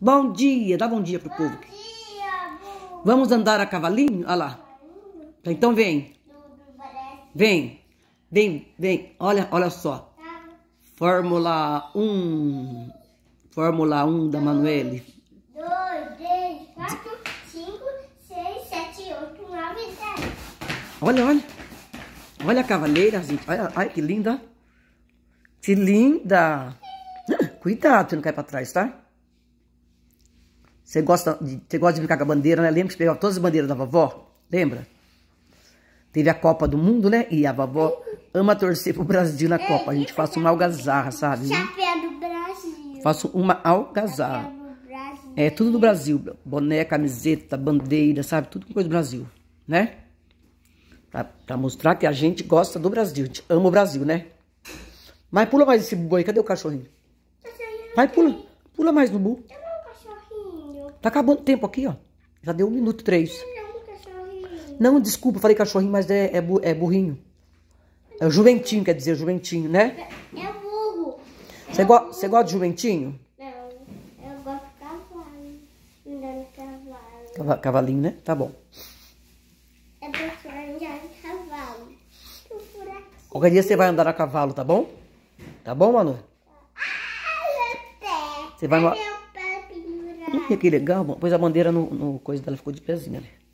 Bom dia, dá bom dia pro povo. Dia, Vamos andar a cavalinho? Olha lá. Então vem. Vem. Vem, vem. Olha, olha só. Tá. Fórmula 1. Fórmula 1 da Manuele. 2, 3, 4, 5, 6, 7, 8, 9, 10. Olha, olha. Olha a cavaleira, gente. Olha, ai, que linda. Que linda. Ah, cuidado, você não cai pra trás, tá? Você gosta de, você gosta de brincar com a bandeira, né? Lembra que pegou pegava todas as bandeiras da vovó? Lembra? Teve a Copa do Mundo, né? E a vovó ama torcer pro Brasil na é, Copa. A gente faz uma algazarra, sabe? Chapéu do Brasil. Faço uma algazarra. É tudo do Brasil. Boné, camiseta, bandeira, sabe? Tudo coisa do Brasil, né? Pra, pra, mostrar que a gente gosta do Brasil. A gente ama o Brasil, né? Mas pula mais esse aí. Cadê o cachorrinho? Vai, pula. Pula mais no burro. Tá acabando o tempo aqui, ó. Já deu um minuto e três. Não, desculpa, falei cachorrinho, mas é, é, é burrinho. É o juventinho, quer dizer, juventinho, né? É burro. Você é go gosta de juventinho? Não, eu gosto de cavalo. Me cavalo. cavalinho, né? Tá bom. É pra andar de cavalo. Qualquer dia você vai andar a cavalo, tá bom? Tá bom, Manu? Ah, eu até. Você vai... Não que legal, pois a bandeira no, no coisa dela ficou de pezinha, né?